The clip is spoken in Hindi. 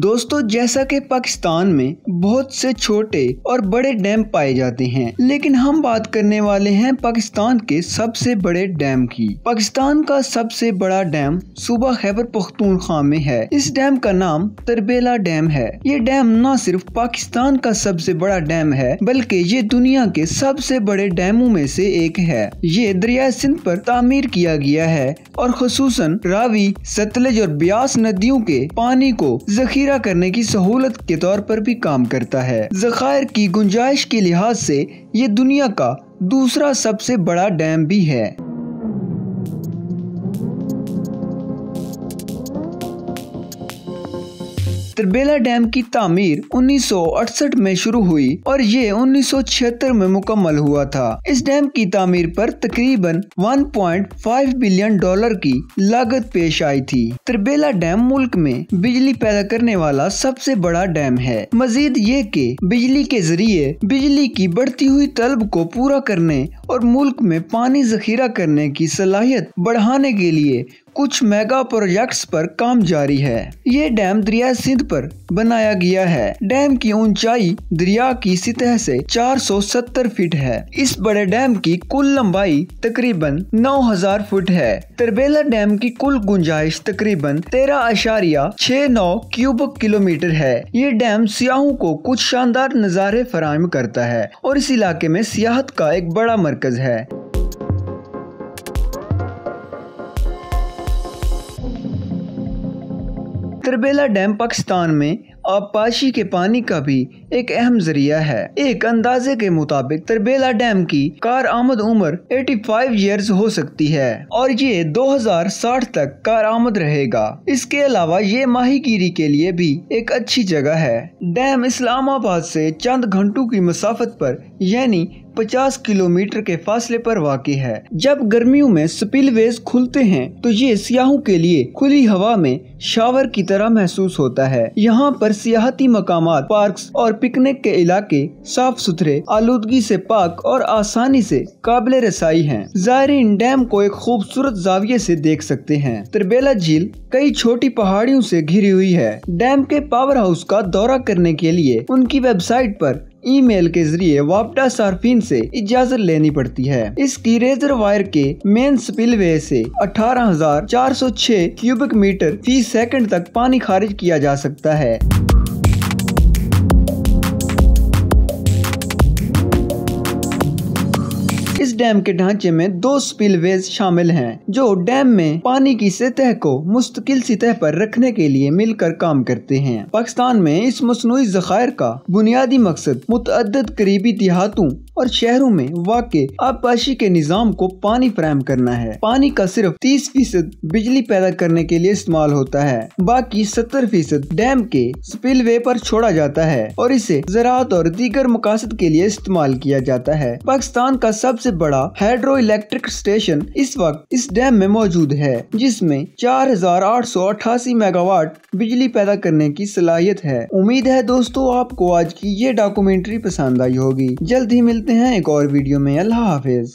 दोस्तों जैसा कि पाकिस्तान में बहुत से छोटे और बड़े डैम पाए जाते हैं लेकिन हम बात करने वाले हैं पाकिस्तान के सबसे बड़े डैम की पाकिस्तान का सबसे बड़ा डैम सुबह खैबर पख्तूनख्वा में है इस डैम का नाम तरबेला डैम है ये डैम न सिर्फ पाकिस्तान का सबसे बड़ा डैम है बल्कि ये दुनिया के सबसे बड़े डैमों में से एक है ये दरिया सिंध पर तामीर किया गया है और खसूस रावी सतलज और ब्यास नदियों के पानी को जखीर जखीरा करने की सहूलत के तौर पर भी काम करता है जखायर की गुंजाइश के लिहाज से ये दुनिया का दूसरा सबसे बड़ा डैम भी है तिरबेला डैम की तमीर 1968 में शुरू हुई और ये 1976 में मुकम्मल हुआ था इस डैम की तमीर पर तकरीबन 1.5 बिलियन डॉलर की लागत पेश आई थी त्रिबेला डैम मुल्क में बिजली पैदा करने वाला सबसे बड़ा डैम है मजीद ये के बिजली के जरिए बिजली की बढ़ती हुई तलब को पूरा करने और मुल्क में पानी जखीरा करने की सलाहियत बढ़ाने के लिए कुछ मेगा प्रोजेक्ट्स पर काम जारी है ये डैम दरिया सिंध पर बनाया गया है डैम की ऊंचाई दरिया की सतह से 470 फीट है इस बड़े डैम की कुल लंबाई तकरीबन 9000 फुट है तरबेला डैम की कुल गुंजाइश तकरीबन तेरह अशारिया छः नौ क्यूबिक किलोमीटर है ये डैम सियाहों को कुछ शानदार नज़ारे फराहम करता है और इस इलाके में सियाहत का एक बड़ा मरकज है तरबेला डैम पाकिस्तान में आबपाशी के पानी का भी एक अहम जरिया है एक अंदाजे के मुताबिक तरबेला डैम की कार आमद उम्र 85 ईयर्स हो सकती है और ये 2060 तक कार आमद रहेगा इसके अलावा ये गिरी के लिए भी एक अच्छी जगह है डैम इस्लामाबाद से चंद घंटों की मसाफत पर यानी 50 किलोमीटर के फासले पर वाक़ है जब गर्मियों में स्पिलवेज खुलते हैं तो ये सियाहों के लिए खुली हवा में शावर की तरह महसूस होता है यहाँ पर सियाहती मकाम पार्क और पिकनिक के इलाके साफ सुथरे आलूदगी से पाक और आसानी से काबिल रसाई हैं। जायरीन डैम को एक खूबसूरत जाविये से देख सकते हैं त्रिबेला झील कई छोटी पहाड़ियों से घिरी हुई है डैम के पावर हाउस का दौरा करने के लिए उनकी वेबसाइट पर ईमेल के जरिए वापटा सार्फिन से इजाजत लेनी पड़ती है इसकी रेजर वायर के मेन स्पिलवे से 18,406 क्यूबिक मीटर फी सेकंड तक पानी खारिज किया जा सकता है डैम के ढांचे में दो स्पिल शामिल हैं जो डैम में पानी की सतह को मुस्तकिल सतह पर रखने के लिए मिलकर काम करते हैं पाकिस्तान में इस मसनू जखायर का बुनियादी मकसद मुतद करीबी देहातों और शहरों में वाक़ आबपाशी के निज़ाम को पानी फ्राहम करना है पानी का सिर्फ तीस फीसद बिजली पैदा करने के लिए इस्तेमाल होता है बाकी सत्तर फीसद डैम के स्पिल वे पर छोड़ा जाता है और इसे ज़रात और दीगर मकासद के लिए इस्तेमाल किया जाता है पाकिस्तान का सबसे बड़ा हाइड्रो इलेक्ट्रिक स्टेशन इस वक्त इस डैम में मौजूद है जिसमे चार हजार आठ सौ अठासी मेगावाट बिजली पैदा करने की सलाहियत है उम्मीद है दोस्तों आपको आज की ये डॉक्यूमेंट्री पसंद आई होगी जल्द ही मिल मिलते हैं एक और वीडियो में अल्लाह हाफिज़